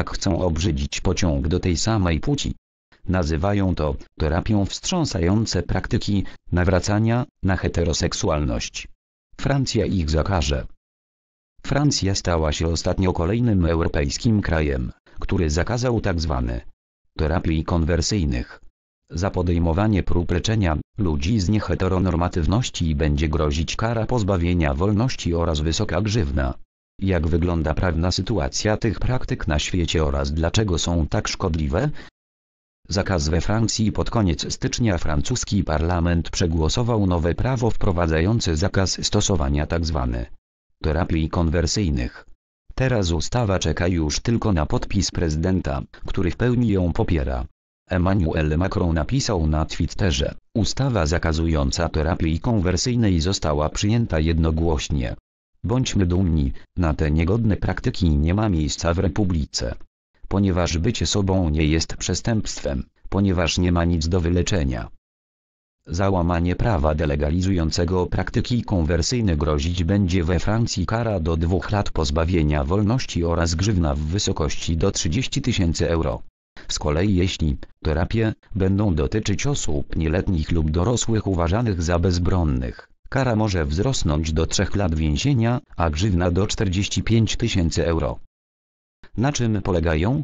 tak chcą obrzydzić pociąg do tej samej płci. Nazywają to terapią wstrząsające praktyki nawracania na heteroseksualność. Francja ich zakaże. Francja stała się ostatnio kolejnym europejskim krajem, który zakazał tzw. Tak terapii konwersyjnych. Za podejmowanie prób leczenia ludzi z nieheteronormatywności będzie grozić kara pozbawienia wolności oraz wysoka grzywna. Jak wygląda prawna sytuacja tych praktyk na świecie oraz dlaczego są tak szkodliwe? Zakaz we Francji pod koniec stycznia francuski parlament przegłosował nowe prawo wprowadzające zakaz stosowania tzw. Tak terapii konwersyjnych. Teraz ustawa czeka już tylko na podpis prezydenta, który w pełni ją popiera. Emmanuel Macron napisał na Twitterze, ustawa zakazująca terapii konwersyjnej została przyjęta jednogłośnie, Bądźmy dumni, na te niegodne praktyki nie ma miejsca w Republice. Ponieważ bycie sobą nie jest przestępstwem, ponieważ nie ma nic do wyleczenia. Załamanie prawa delegalizującego praktyki konwersyjne grozić będzie we Francji kara do dwóch lat pozbawienia wolności oraz grzywna w wysokości do 30 tysięcy euro. Z kolei jeśli terapie będą dotyczyć osób nieletnich lub dorosłych uważanych za bezbronnych, Kara może wzrosnąć do 3 lat więzienia, a grzywna do 45 tysięcy euro. Na czym polegają?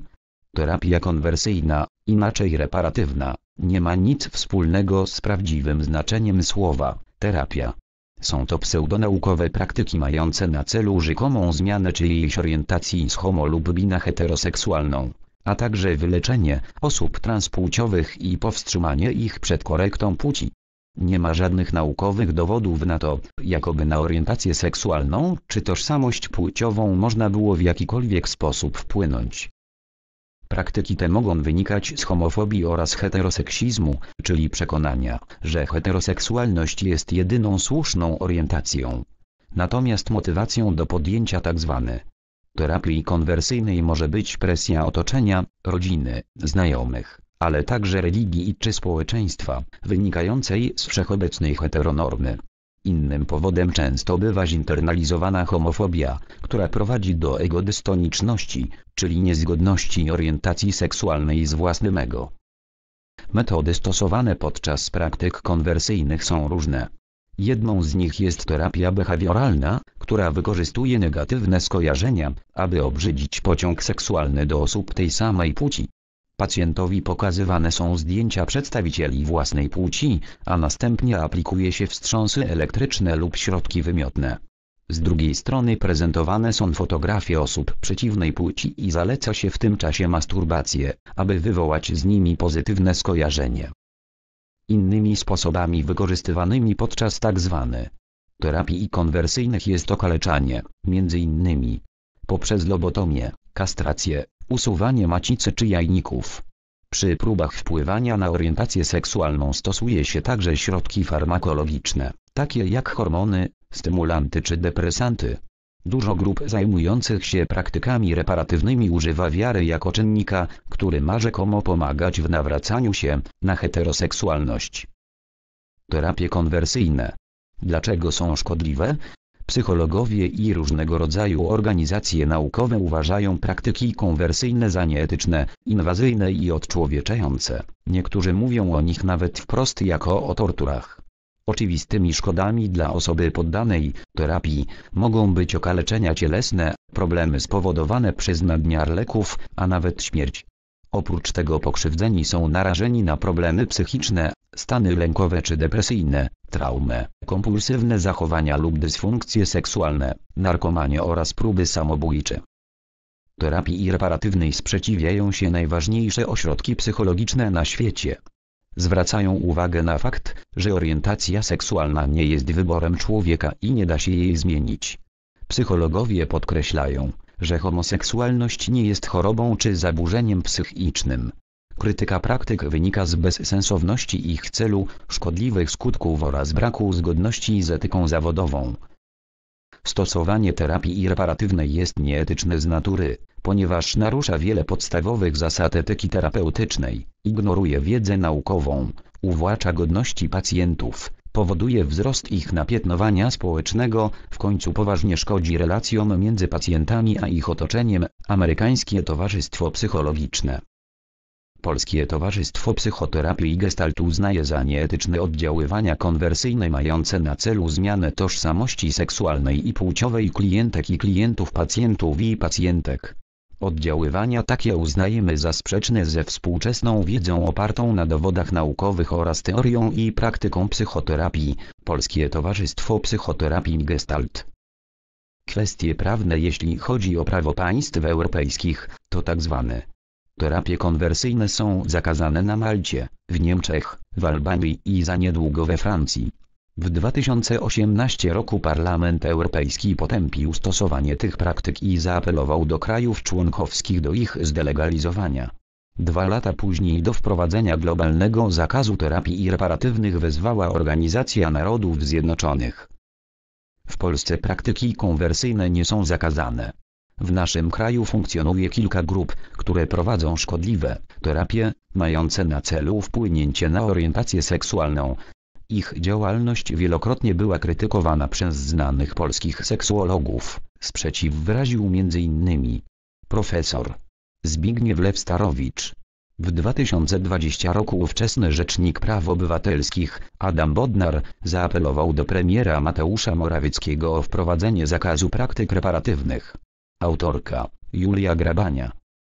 Terapia konwersyjna, inaczej reparatywna, nie ma nic wspólnego z prawdziwym znaczeniem słowa terapia. Są to pseudonaukowe praktyki mające na celu rzekomą zmianę czyjejś orientacji z homo lub bina heteroseksualną, a także wyleczenie osób transpłciowych i powstrzymanie ich przed korektą płci. Nie ma żadnych naukowych dowodów na to, jakoby na orientację seksualną czy tożsamość płciową można było w jakikolwiek sposób wpłynąć. Praktyki te mogą wynikać z homofobii oraz heteroseksizmu, czyli przekonania, że heteroseksualność jest jedyną słuszną orientacją. Natomiast motywacją do podjęcia tzw. Tak terapii konwersyjnej może być presja otoczenia, rodziny, znajomych, ale także religii czy społeczeństwa, wynikającej z wszechobecnej heteronormy. Innym powodem często bywa zinternalizowana homofobia, która prowadzi do egodystoniczności, czyli niezgodności orientacji seksualnej z własnym ego. Metody stosowane podczas praktyk konwersyjnych są różne. Jedną z nich jest terapia behawioralna, która wykorzystuje negatywne skojarzenia, aby obrzydzić pociąg seksualny do osób tej samej płci. Pacjentowi pokazywane są zdjęcia przedstawicieli własnej płci, a następnie aplikuje się wstrząsy elektryczne lub środki wymiotne. Z drugiej strony prezentowane są fotografie osób przeciwnej płci i zaleca się w tym czasie masturbację, aby wywołać z nimi pozytywne skojarzenie. Innymi sposobami wykorzystywanymi podczas tzw. Tak terapii konwersyjnych jest okaleczanie, m.in. poprzez lobotomię, kastrację, Usuwanie macicy czy jajników. Przy próbach wpływania na orientację seksualną stosuje się także środki farmakologiczne, takie jak hormony, stymulanty czy depresanty. Dużo grup zajmujących się praktykami reparatywnymi używa wiary jako czynnika, który ma rzekomo pomagać w nawracaniu się na heteroseksualność. Terapie konwersyjne. Dlaczego są szkodliwe? Psychologowie i różnego rodzaju organizacje naukowe uważają praktyki konwersyjne za nieetyczne, inwazyjne i odczłowieczające. Niektórzy mówią o nich nawet wprost jako o torturach. Oczywistymi szkodami dla osoby poddanej terapii mogą być okaleczenia cielesne, problemy spowodowane przez nadmiar leków, a nawet śmierć. Oprócz tego pokrzywdzeni są narażeni na problemy psychiczne, stany lękowe czy depresyjne, traumę, kompulsywne zachowania lub dysfunkcje seksualne, narkomanie oraz próby samobójcze. Terapii reparatywnej sprzeciwiają się najważniejsze ośrodki psychologiczne na świecie. Zwracają uwagę na fakt, że orientacja seksualna nie jest wyborem człowieka i nie da się jej zmienić. Psychologowie podkreślają, że homoseksualność nie jest chorobą czy zaburzeniem psychicznym, Krytyka praktyk wynika z bezsensowności ich celu, szkodliwych skutków oraz braku zgodności z etyką zawodową. Stosowanie terapii reparatywnej jest nieetyczne z natury, ponieważ narusza wiele podstawowych zasad etyki terapeutycznej, ignoruje wiedzę naukową, uwłacza godności pacjentów, powoduje wzrost ich napiętnowania społecznego, w końcu poważnie szkodzi relacjom między pacjentami a ich otoczeniem. Amerykańskie Towarzystwo Psychologiczne Polskie Towarzystwo Psychoterapii i Gestalt uznaje za nieetyczne oddziaływania konwersyjne mające na celu zmianę tożsamości seksualnej i płciowej klientek i klientów pacjentów i pacjentek. Oddziaływania takie uznajemy za sprzeczne ze współczesną wiedzą opartą na dowodach naukowych oraz teorią i praktyką psychoterapii, Polskie Towarzystwo Psychoterapii Gestalt. Kwestie prawne jeśli chodzi o prawo państw europejskich, to tak zwane Terapie konwersyjne są zakazane na Malcie, w Niemczech, w Albanii i za niedługo we Francji. W 2018 roku Parlament Europejski potępił stosowanie tych praktyk i zaapelował do krajów członkowskich do ich zdelegalizowania. Dwa lata później do wprowadzenia globalnego zakazu terapii reparatywnych wezwała Organizacja Narodów Zjednoczonych. W Polsce praktyki konwersyjne nie są zakazane, w naszym kraju funkcjonuje kilka grup, które prowadzą szkodliwe terapie, mające na celu wpłynięcie na orientację seksualną. Ich działalność wielokrotnie była krytykowana przez znanych polskich seksuologów. Sprzeciw wyraził m.in. profesor Zbigniew Lewstarowicz. W 2020 roku ówczesny rzecznik praw obywatelskich, Adam Bodnar, zaapelował do premiera Mateusza Morawieckiego o wprowadzenie zakazu praktyk reparatywnych. Autorka: Julia Grabania